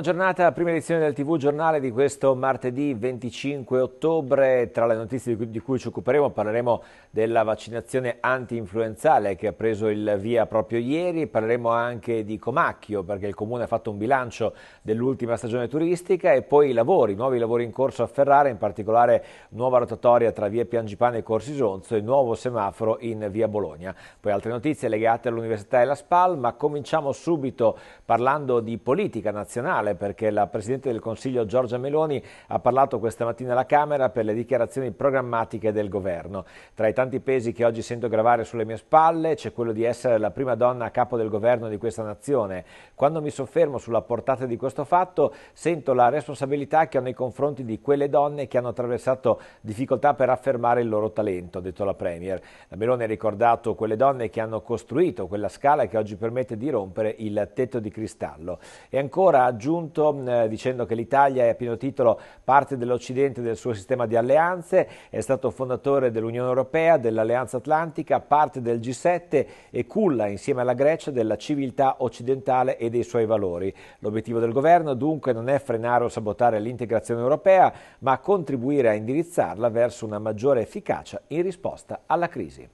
Buona giornata, prima edizione del TV Giornale di questo martedì 25 ottobre. Tra le notizie di cui ci occuperemo parleremo della vaccinazione anti-influenzale che ha preso il via proprio ieri, parleremo anche di Comacchio perché il Comune ha fatto un bilancio dell'ultima stagione turistica e poi i lavori, nuovi lavori in corso a Ferrara, in particolare nuova rotatoria tra via Piangipane e Corsi Corsisonzo e nuovo semaforo in via Bologna. Poi altre notizie legate all'Università e alla SPAL, ma cominciamo subito parlando di politica nazionale male perché la Presidente del Consiglio Giorgia Meloni ha parlato questa mattina alla Camera per le dichiarazioni programmatiche del governo. Tra i tanti pesi che oggi sento gravare sulle mie spalle c'è quello di essere la prima donna a capo del governo di questa nazione. Quando mi soffermo sulla portata di questo fatto sento la responsabilità che ho nei confronti di quelle donne che hanno attraversato difficoltà per affermare il loro talento, ha detto la Premier. La Meloni ha ricordato quelle donne che hanno costruito quella scala che oggi permette di rompere il tetto di cristallo. E ancora aggiungo punto eh, dicendo che l'Italia è a pieno titolo parte dell'Occidente e del suo sistema di alleanze, è stato fondatore dell'Unione Europea, dell'Alleanza Atlantica, parte del G7 e culla insieme alla Grecia della civiltà occidentale e dei suoi valori. L'obiettivo del governo dunque non è frenare o sabotare l'integrazione europea, ma contribuire a indirizzarla verso una maggiore efficacia in risposta alla crisi.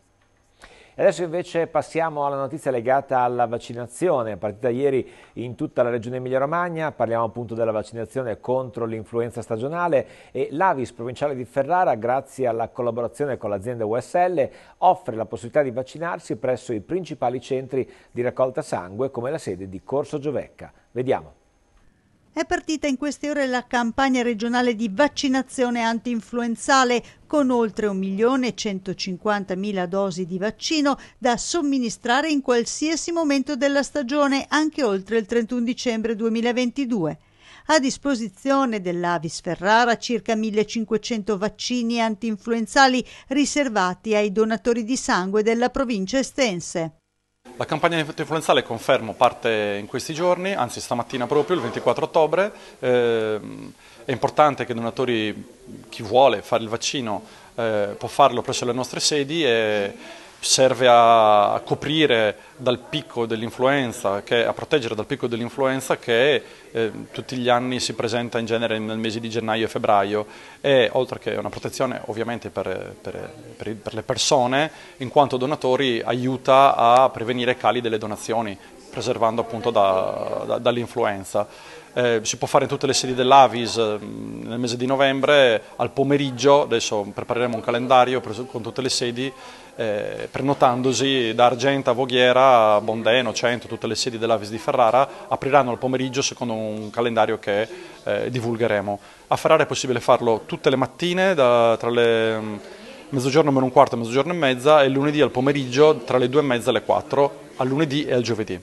Adesso invece passiamo alla notizia legata alla vaccinazione, a partire ieri in tutta la regione Emilia-Romagna, parliamo appunto della vaccinazione contro l'influenza stagionale e l'Avis provinciale di Ferrara, grazie alla collaborazione con l'azienda USL, offre la possibilità di vaccinarsi presso i principali centri di raccolta sangue come la sede di Corso Giovecca. Vediamo. È partita in queste ore la campagna regionale di vaccinazione anti-influenzale con oltre 1.150.000 dosi di vaccino da somministrare in qualsiasi momento della stagione, anche oltre il 31 dicembre 2022 a disposizione dell'Avis Ferrara circa 1500 vaccini anti-influenzali riservati ai donatori di sangue della provincia estense. La campagna influenzale, confermo, parte in questi giorni, anzi stamattina proprio, il 24 ottobre. Ehm, è importante che i donatori, chi vuole fare il vaccino, eh, può farlo presso le nostre sedi E serve a coprire dal picco dell'influenza, a proteggere dal picco dell'influenza che eh, tutti gli anni si presenta in genere nel mese di gennaio e febbraio e oltre che una protezione ovviamente per, per, per, per le persone, in quanto donatori aiuta a prevenire cali delle donazioni, preservando appunto da, da, dall'influenza. Eh, si può fare in tutte le sedi dell'Avis mm, nel mese di novembre, al pomeriggio, adesso prepareremo un calendario con tutte le sedi, eh, prenotandosi da Argenta, Voghiera, Bondeno, Cento, tutte le sedi dell'Avis di Ferrara, apriranno al pomeriggio secondo un calendario che eh, divulgheremo. A Ferrara è possibile farlo tutte le mattine da, tra le mm, mezzogiorno meno un quarto e mezzogiorno e mezza e lunedì al pomeriggio tra le due e mezza e le quattro, al lunedì e al giovedì.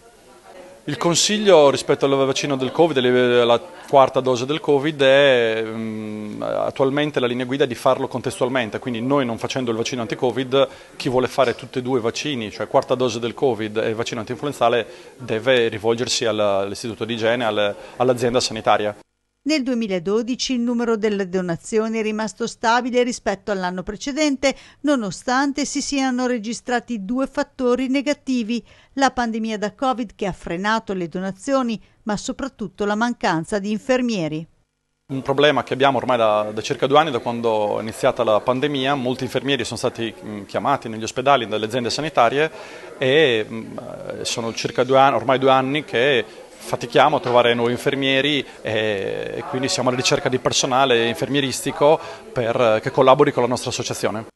Il consiglio rispetto al vaccino del Covid, alla quarta dose del Covid, è mm, attualmente la linea guida di farlo contestualmente, quindi noi non facendo il vaccino anti-Covid, chi vuole fare tutti e due i vaccini, cioè quarta dose del Covid e vaccino anti-influenzale, deve rivolgersi all'istituto di igiene, all'azienda sanitaria. Nel 2012 il numero delle donazioni è rimasto stabile rispetto all'anno precedente, nonostante si siano registrati due fattori negativi, la pandemia da Covid che ha frenato le donazioni, ma soprattutto la mancanza di infermieri. Un problema che abbiamo ormai da, da, circa due anni, da quando è iniziata la pandemia, molti infermieri sono stati mm, chiamati negli ospedali dalle aziende sanitarie e mm, eh, sono circa due anni, ormai due anni che fatichiamo a trovare nuovi infermieri e quindi siamo alla ricerca di personale infermieristico per, che collabori con la nostra associazione.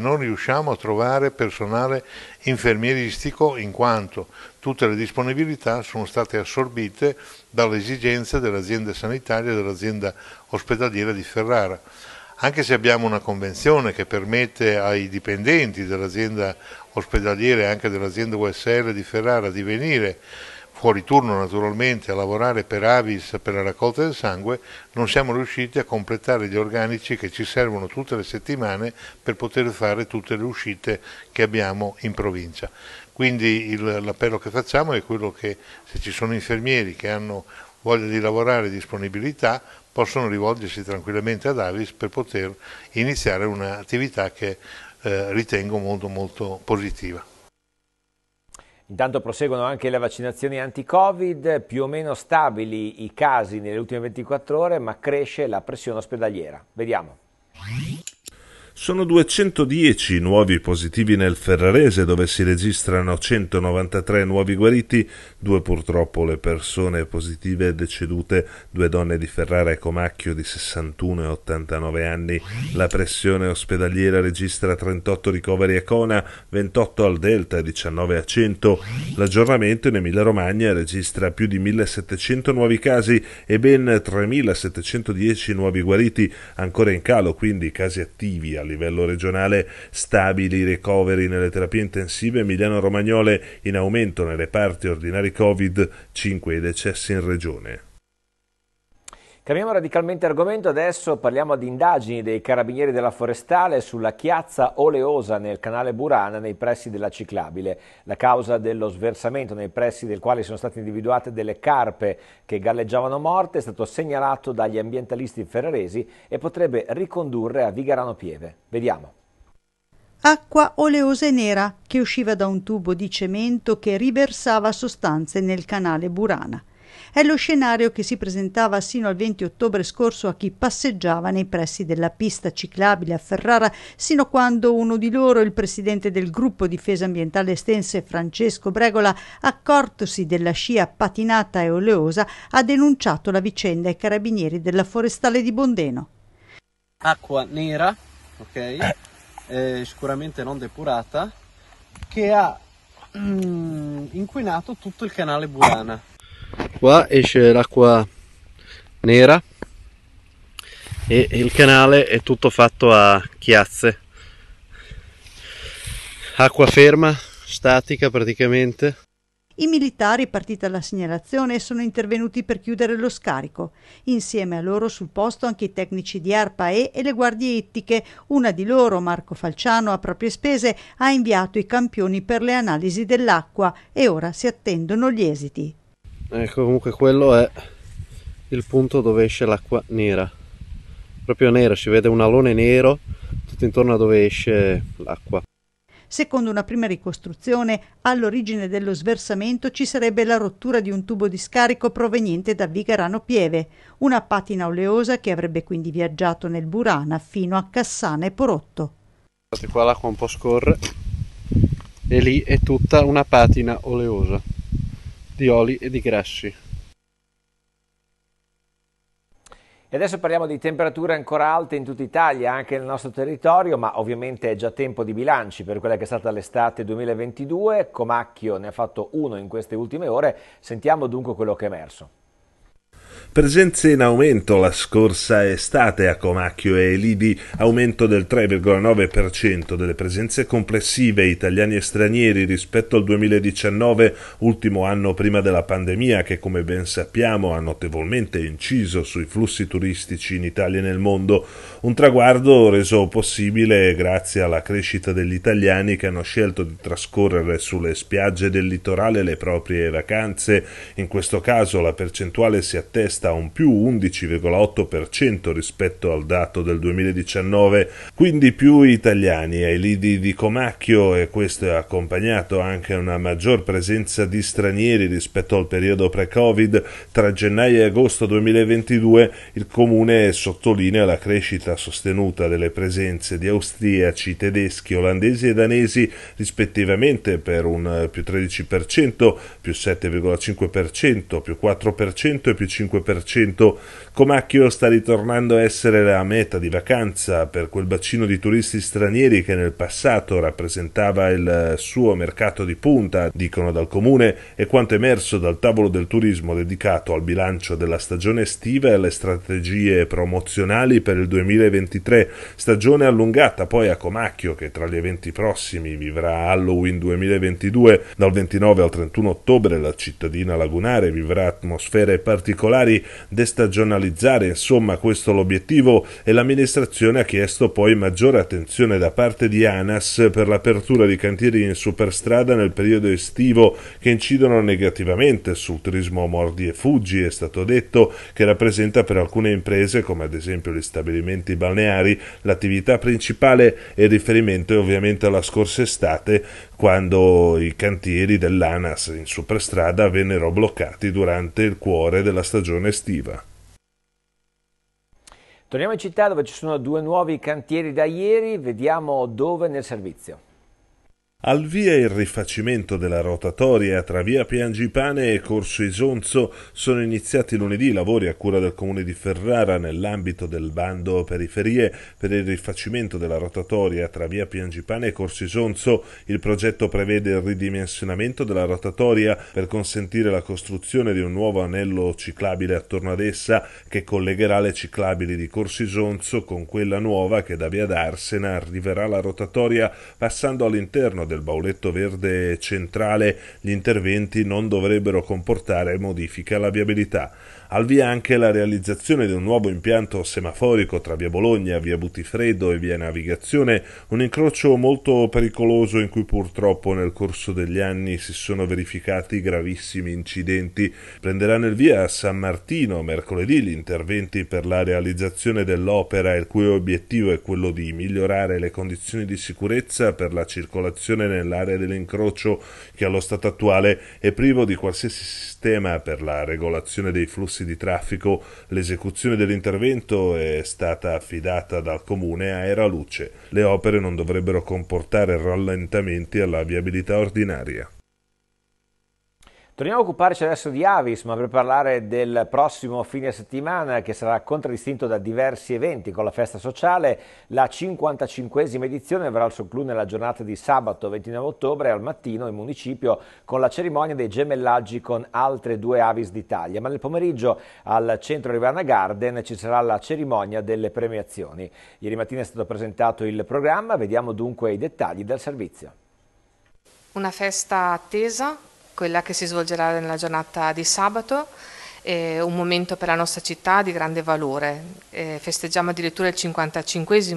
Non riusciamo a trovare personale infermieristico in quanto tutte le disponibilità sono state assorbite dalle esigenze dell'azienda sanitaria e dell'azienda ospedaliera di Ferrara. Anche se abbiamo una convenzione che permette ai dipendenti dell'azienda ospedaliera e anche dell'azienda USL di Ferrara di venire fuori turno naturalmente a lavorare per Avis per la raccolta del sangue, non siamo riusciti a completare gli organici che ci servono tutte le settimane per poter fare tutte le uscite che abbiamo in provincia. Quindi l'appello che facciamo è quello che se ci sono infermieri che hanno voglia di lavorare e disponibilità possono rivolgersi tranquillamente ad Avis per poter iniziare un'attività che eh, ritengo molto molto positiva. Intanto proseguono anche le vaccinazioni anti-Covid, più o meno stabili i casi nelle ultime 24 ore, ma cresce la pressione ospedaliera. Vediamo. Sono 210 i nuovi positivi nel Ferrarese, dove si registrano 193 nuovi guariti, due purtroppo le persone positive decedute, due donne di Ferrara e Comacchio di 61 e 89 anni. La pressione ospedaliera registra 38 ricoveri a Cona, 28 al Delta e 19 a 100. L'aggiornamento in Emilia-Romagna registra più di 1700 nuovi casi e ben 3710 nuovi guariti, ancora in calo quindi casi attivi a livello regionale stabili i ricoveri nelle terapie intensive Emiliano Romagnole in aumento nelle parti ordinari Covid, 5 decessi in regione. Cambiamo radicalmente argomento, adesso parliamo di indagini dei carabinieri della Forestale sulla chiazza oleosa nel canale Burana nei pressi della Ciclabile. La causa dello sversamento nei pressi del quale sono state individuate delle carpe che galleggiavano morte è stato segnalato dagli ambientalisti ferraresi e potrebbe ricondurre a Vigarano Pieve. Vediamo acqua oleosa e nera che usciva da un tubo di cemento che riversava sostanze nel canale Burana. È lo scenario che si presentava sino al 20 ottobre scorso a chi passeggiava nei pressi della pista ciclabile a Ferrara, sino a quando uno di loro, il presidente del gruppo difesa ambientale estense Francesco Bregola, accortosi della scia patinata e oleosa, ha denunciato la vicenda ai carabinieri della forestale di Bondeno. Acqua nera, ok? Eh, sicuramente non depurata, che ha mm, inquinato tutto il canale Burana qua esce l'acqua nera e il canale è tutto fatto a chiazze acqua ferma statica praticamente i militari, partita la segnalazione, sono intervenuti per chiudere lo scarico. Insieme a loro sul posto anche i tecnici di ARPAE e le guardie ittiche. Una di loro, Marco Falciano, a proprie spese, ha inviato i campioni per le analisi dell'acqua e ora si attendono gli esiti ecco comunque quello è il punto dove esce l'acqua nera proprio nera si vede un alone nero tutto intorno a dove esce l'acqua Secondo una prima ricostruzione, all'origine dello sversamento ci sarebbe la rottura di un tubo di scarico proveniente da Vigarano Pieve, una patina oleosa che avrebbe quindi viaggiato nel Burana fino a Cassana e Porotto. Guardate qua l'acqua un po' scorre e lì è tutta una patina oleosa di oli e di grassi. E adesso parliamo di temperature ancora alte in tutta Italia, anche nel nostro territorio, ma ovviamente è già tempo di bilanci per quella che è stata l'estate 2022. Comacchio ne ha fatto uno in queste ultime ore, sentiamo dunque quello che è emerso. Presenze in aumento la scorsa estate a Comacchio e Elidi, aumento del 3,9% delle presenze complessive italiani e stranieri rispetto al 2019, ultimo anno prima della pandemia che come ben sappiamo ha notevolmente inciso sui flussi turistici in Italia e nel mondo, un traguardo reso possibile grazie alla crescita degli italiani che hanno scelto di trascorrere sulle spiagge del litorale le proprie vacanze, in questo caso la percentuale si attesta resta un più 11,8% rispetto al dato del 2019, quindi più italiani ai lidi di Comacchio e questo è accompagnato anche a una maggior presenza di stranieri rispetto al periodo pre-Covid. Tra gennaio e agosto 2022 il comune sottolinea la crescita sostenuta delle presenze di austriaci, tedeschi, olandesi e danesi rispettivamente per un eh, più 13%, più 7,5%, più 4% e più 5% 30%. Comacchio sta ritornando a essere la meta di vacanza per quel bacino di turisti stranieri che nel passato rappresentava il suo mercato di punta, dicono dal comune, e quanto emerso dal tavolo del turismo dedicato al bilancio della stagione estiva e alle strategie promozionali per il 2023, stagione allungata poi a Comacchio che tra gli eventi prossimi vivrà Halloween 2022 dal 29 al 31 ottobre la cittadina lagunare vivrà atmosfere particolari destagionalizzare insomma questo l'obiettivo e l'amministrazione ha chiesto poi maggiore attenzione da parte di ANAS per l'apertura di cantieri in superstrada nel periodo estivo che incidono negativamente sul turismo mordi e fuggi è stato detto che rappresenta per alcune imprese come ad esempio gli stabilimenti balneari l'attività principale e riferimento è ovviamente alla scorsa estate quando i cantieri dell'ANAS in superstrada vennero bloccati durante il cuore della stagione estiva. Torniamo in città dove ci sono due nuovi cantieri da ieri, vediamo dove nel servizio. Al via il rifacimento della rotatoria tra via Piangipane e Corso Isonzo sono iniziati lunedì i lavori a cura del comune di Ferrara nell'ambito del bando periferie per il rifacimento della rotatoria tra via Piangipane e Corso Isonzo. Il progetto prevede il ridimensionamento della rotatoria per consentire la costruzione di un nuovo anello ciclabile attorno ad essa che collegherà le ciclabili di Corso Isonzo con quella nuova che da via d'Arsena arriverà alla rotatoria passando all'interno del del bauletto verde centrale gli interventi non dovrebbero comportare modifiche alla viabilità. Al via anche la realizzazione di un nuovo impianto semaforico tra via Bologna, via Butifredo e via Navigazione, un incrocio molto pericoloso in cui purtroppo nel corso degli anni si sono verificati gravissimi incidenti. Prenderanno il via a San Martino mercoledì gli interventi per la realizzazione dell'opera, il cui obiettivo è quello di migliorare le condizioni di sicurezza per la circolazione situazione nell'area dell'incrocio che allo stato attuale è privo di qualsiasi sistema per la regolazione dei flussi di traffico, l'esecuzione dell'intervento è stata affidata dal comune a Eraluce. Le opere non dovrebbero comportare rallentamenti alla viabilità ordinaria. Torniamo a occuparci adesso di Avis, ma per parlare del prossimo fine settimana che sarà contraddistinto da diversi eventi con la festa sociale, la 55esima edizione avrà il suo clou nella giornata di sabato 29 ottobre al mattino in municipio con la cerimonia dei gemellaggi con altre due Avis d'Italia, ma nel pomeriggio al centro Rivana Garden ci sarà la cerimonia delle premiazioni. Ieri mattina è stato presentato il programma, vediamo dunque i dettagli del servizio. Una festa attesa quella che si svolgerà nella giornata di sabato eh, un momento per la nostra città di grande valore. Eh, festeggiamo addirittura il 55 eh,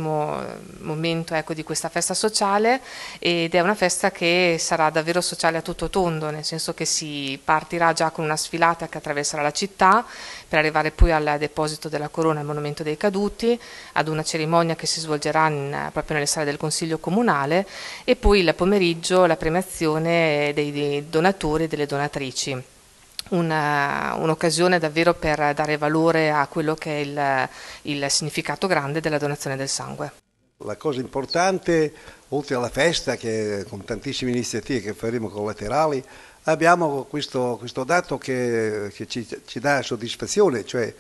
momento ecco, di questa festa sociale ed è una festa che sarà davvero sociale a tutto tondo, nel senso che si partirà già con una sfilata che attraverserà la città per arrivare poi al deposito della corona al Monumento dei Caduti, ad una cerimonia che si svolgerà in, proprio nelle sale del Consiglio Comunale e poi il pomeriggio la premiazione dei donatori e delle donatrici un'occasione davvero per dare valore a quello che è il, il significato grande della donazione del sangue. La cosa importante, oltre alla festa, che con tantissime iniziative che faremo collaterali, abbiamo questo, questo dato che, che ci, ci, dà soddisfazione, cioè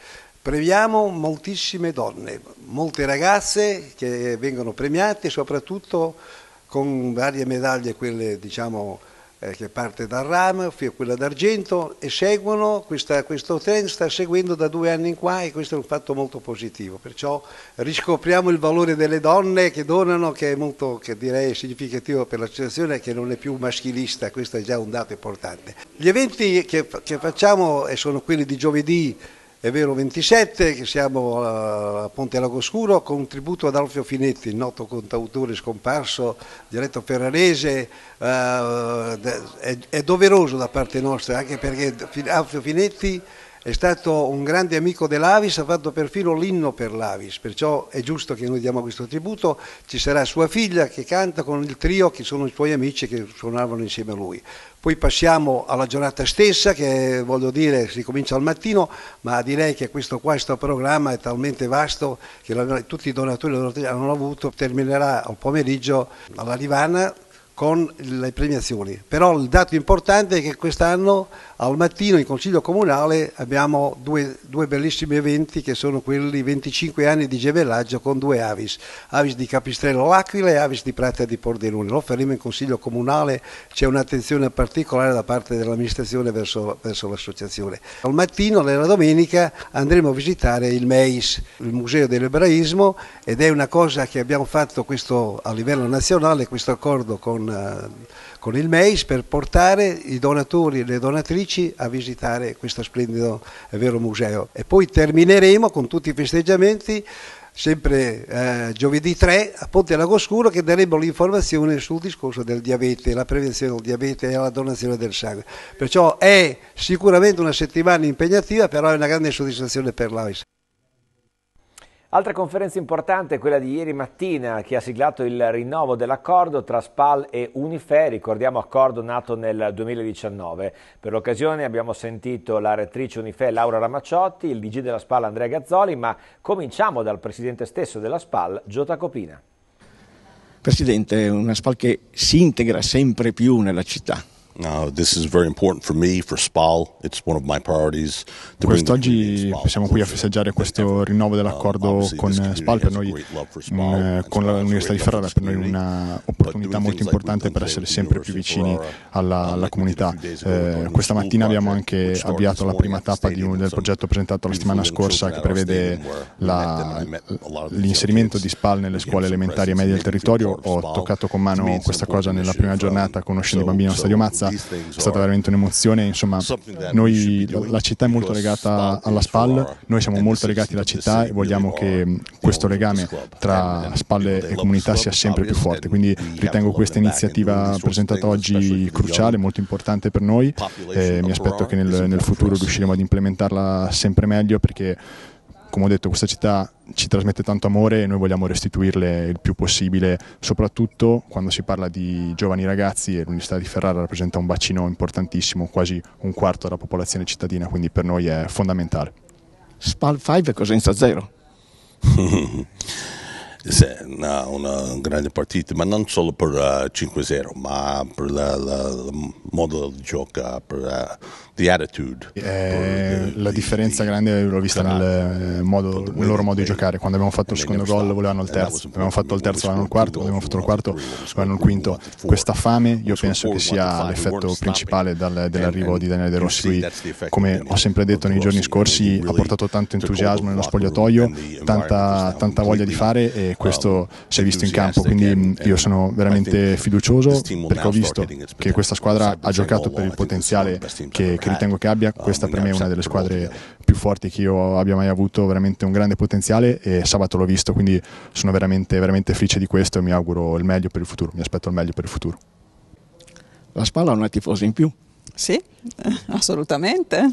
premiamo moltissime donne, molte ragazze che vengono premiate, soprattutto con varie medaglie, quelle diciamo eh, che parte dal rame, quella d'argento e seguono, questa, questo trend sta seguendo da due anni in qua e questo è un fatto molto positivo, perciò riscopriamo il valore delle donne che donano che è molto che direi significativo per l'associazione che non è più maschilista, questo è già un dato importante. Gli eventi che, che facciamo sono quelli di giovedì è vero 27, che siamo a Ponte Lago Scuro, con un tributo ad Alfio Finetti, il noto contautore scomparso, diretto ferrarese, eh, è, doveroso da parte nostra, anche perché Alfio Finetti è stato un grande amico dell'Avis, ha fatto perfino l'inno per l'Avis, perciò è giusto che noi diamo questo tributo. Ci sarà sua figlia che canta con il trio, che sono i suoi amici che suonavano insieme a lui. Poi passiamo alla giornata stessa, che voglio dire si comincia al mattino, ma direi che questo, questo programma è talmente vasto che tutti i donatori hanno avuto, terminerà al pomeriggio alla Livana con le premiazioni. Però il dato importante è che quest'anno al mattino in Consiglio Comunale abbiamo due, due, bellissimi eventi che sono quelli 25 anni di gemellaggio con due Avis, Avis di Capistrello L'Aquila e Avis di Prata di Pordenone. Lo faremo in Consiglio Comunale, c'è un'attenzione particolare da parte dell'amministrazione verso, verso l'associazione. Al mattino, nella domenica, andremo a visitare il MEIS, il Museo dell'Ebraismo, ed è una cosa che abbiamo fatto questo, a livello nazionale, questo accordo con eh, con, il MEIS per portare i donatori e le donatrici a visitare questo splendido e vero museo. E poi termineremo con tutti i festeggiamenti sempre eh, giovedì 3 a Ponte Lagoscuro che daremo l'informazione sul discorso del diabete, la prevenzione del diabete e la donazione del sangue. Perciò è sicuramente una settimana impegnativa, però è una grande soddisfazione per l'AIS. Altra conferenza importante è quella di ieri mattina che ha siglato il rinnovo dell'accordo tra SPAL e Unife, ricordiamo accordo nato nel 2019. Per l'occasione abbiamo sentito la rettrice Unife Laura Ramacciotti, il DG della SPAL Andrea Gazzoli, ma cominciamo dal presidente stesso della SPAL, Giota Copina. Presidente, una SPAL che si integra sempre più nella città Uh, Quest'oggi siamo qui um, mm, eh, a festeggiare questo rinnovo dell'accordo con SPAL per noi, con l'Università di Ferrara, per noi un'opportunità molto importante per essere sempre più vicini alla, uh, alla comunità. Eh, questa mattina abbiamo anche avviato la prima tappa un, del progetto presentato la settimana scorsa che prevede la, l'inserimento di SPAL nelle scuole elementari e medie del territorio. Ho toccato con mano questa cosa nella prima giornata conoscendo Oscena di Bambino Stadio Mazza stata, è stata veramente un'emozione. Insomma, noi, la città è molto legata alla SPAL, noi siamo molto legati alla città e vogliamo che mm, questo legame tra SPAL e comunità sia sempre più forte. Quindi ritengo questa iniziativa presentata oggi cruciale, molto importante per noi e eh, mi aspetto che nel, nel futuro riusciremo ad implementarla sempre meglio perché come ho detto, questa città ci trasmette tanto amore e noi vogliamo restituirle il più possibile, soprattutto quando si parla di giovani ragazzi e l'Università di Ferrara rappresenta un bacino importantissimo, quasi un quarto della popolazione cittadina, quindi per noi è fondamentale. Spal 5 è Cosenza Zero. se, una, una grande partita, ma non solo per uh, eh, 5-0, ma per il modo di gioco, per uh, Eh, la the, differenza the, grande l'ho vista nel, modo, nel loro modo di giocare. Quando abbiamo fatto il secondo gol volevano il terzo, abbiamo fatto il terzo volevano il quarto, abbiamo fatto il quarto volevano il quinto. Questa fame io penso che sia l'effetto principale dal, dell'arrivo di Daniele De Rossi Come ho sempre detto nei giorni scorsi ha portato tanto entusiasmo nello spogliatoio, tanta, tanta voglia di fare questo si è visto in campo. Quindi io sono veramente fiducioso perché ho visto che questa squadra ha giocato per il eh, potenziale che, che ritengo che abbia. Ah, questa per me è una delle squadre più forti che io abbia mai avuto, veramente un grande potenziale e sabato l'ho visto, quindi sono veramente, veramente felice di questo e mi auguro il meglio per il futuro, mi aspetto il meglio per il futuro. La Spalla ha una tifosa in più. Sì, assolutamente,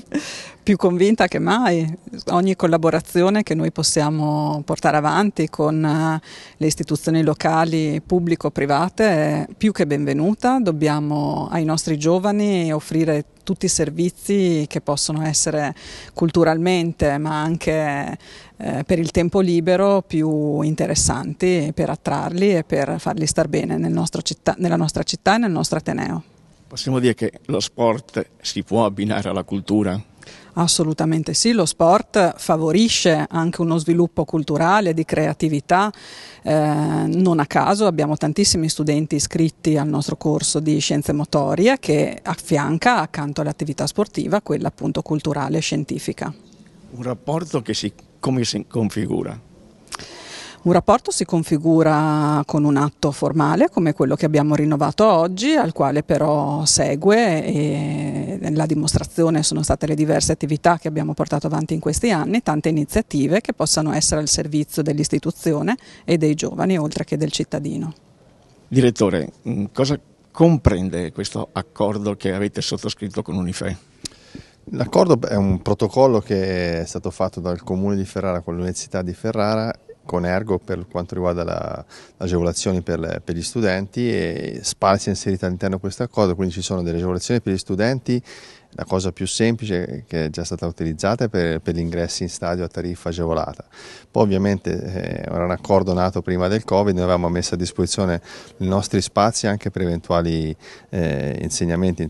più convinta che mai. Ogni collaborazione che noi possiamo portare avanti con eh, le istituzioni locali, pubblico-private, o è più che benvenuta. Dobbiamo ai nostri giovani offrire tutti i servizi che possono essere culturalmente, ma anche eh, per il tempo libero, più interessanti per attrarli e per farli star bene nel città, nella nostra città e nel nostro Ateneo. Possiamo dire che lo sport si può abbinare alla cultura? Assolutamente sì, lo sport favorisce anche uno sviluppo culturale, di creatività. Eh, non a caso abbiamo tantissimi studenti iscritti al nostro corso di scienze motorie che affianca accanto all'attività sportiva quella appunto culturale e scientifica. Un rapporto che si, come si configura? Un rapporto si configura con un atto formale come quello che abbiamo rinnovato oggi, al quale però segue e la dimostrazione sono state le diverse attività che abbiamo portato avanti in questi anni, tante iniziative che possano essere al servizio dell'istituzione e dei giovani oltre che del cittadino. Direttore, mm, cosa comprende questo accordo che avete sottoscritto con Unife? L'accordo è un protocollo che è stato fatto dal Comune di Ferrara con l'Università di Ferrara con Ergo per quanto riguarda le agevolazioni per, per, gli studenti e Spalsi è inserita all'interno di questo accordo, quindi ci sono delle agevolazioni per gli studenti la cosa più semplice che è già stata utilizzata è per, per gli ingressi in stadio a tariffa agevolata. Poi ovviamente eh, era un accordo nato prima del Covid, noi avevamo messo a disposizione i nostri spazi anche per eventuali eh, insegnamenti,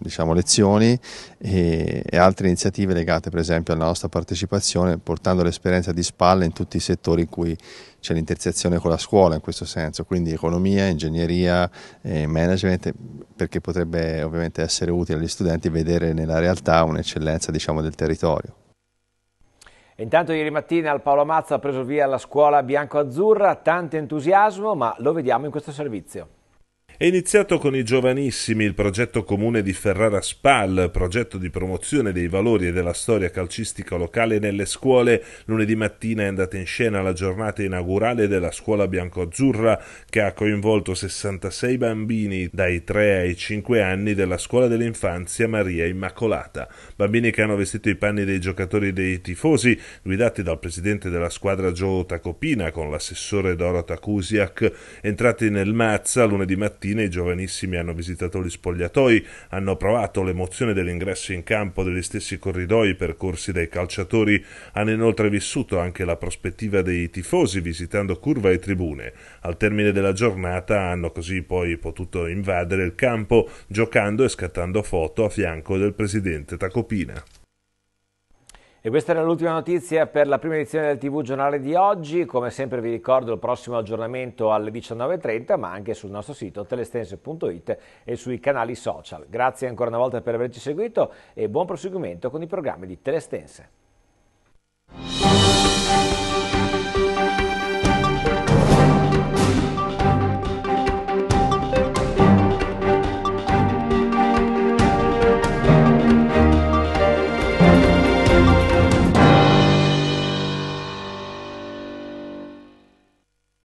diciamo lezioni e, e, altre iniziative legate per esempio alla nostra partecipazione portando l'esperienza di spalle in tutti i settori in cui c'è l'intersezione con la scuola in questo senso, quindi economia, ingegneria, e eh, management, perché potrebbe ovviamente essere utile agli studenti vedere nella realtà un'eccellenza diciamo, del territorio. Intanto ieri mattina al Paolo Mazza ha preso via la scuola bianco-azzurra, tanto entusiasmo, ma lo vediamo in questo servizio. È iniziato con i giovanissimi il progetto comune di Ferrara Spal, progetto di promozione dei valori e della storia calcistica locale nelle scuole. Lunedì mattina è andata in scena la giornata inaugurale della scuola biancoazzurra che ha coinvolto 66 bambini dai 3 ai 5 anni della scuola dell'infanzia Maria Immacolata. Bambini che hanno vestito i panni dei giocatori e dei tifosi, guidati dal presidente della squadra Gio Tacopina con l'assessore Dorota Kusiak, entrati nel Mazza lunedì mattina mattine i giovanissimi hanno visitato gli spogliatoi, hanno provato l'emozione dell'ingresso in campo degli stessi corridoi percorsi dai calciatori, hanno inoltre vissuto anche la prospettiva dei tifosi visitando curva e tribune. Al termine della giornata hanno così poi potuto invadere il campo giocando e scattando foto a fianco del presidente Tacopina. E questa era l'ultima notizia per la prima edizione del TV Giornale di oggi. Come sempre vi ricordo il prossimo aggiornamento alle 19.30, ma anche sul nostro sito telestense.it e sui canali social. Grazie ancora una volta per averci seguito e buon proseguimento con i programmi di Telestense.